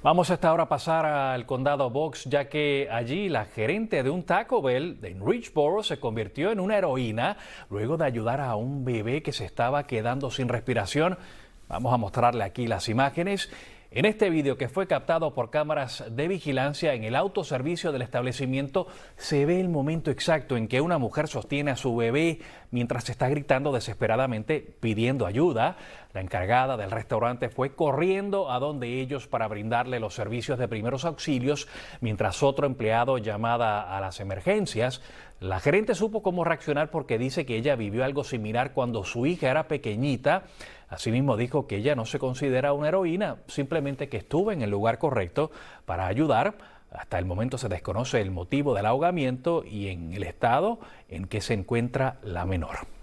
Vamos hasta ahora a pasar al condado Box, ya que allí la gerente de un Taco Bell en Richboro se convirtió en una heroína luego de ayudar a un bebé que se estaba quedando sin respiración. Vamos a mostrarle aquí las imágenes. En este video que fue captado por cámaras de vigilancia en el autoservicio del establecimiento se ve el momento exacto en que una mujer sostiene a su bebé mientras está gritando desesperadamente pidiendo ayuda. La encargada del restaurante fue corriendo a donde ellos para brindarle los servicios de primeros auxilios mientras otro empleado llamada a las emergencias. La gerente supo cómo reaccionar porque dice que ella vivió algo similar cuando su hija era pequeñita Asimismo dijo que ella no se considera una heroína, simplemente que estuvo en el lugar correcto para ayudar. Hasta el momento se desconoce el motivo del ahogamiento y en el estado en que se encuentra la menor.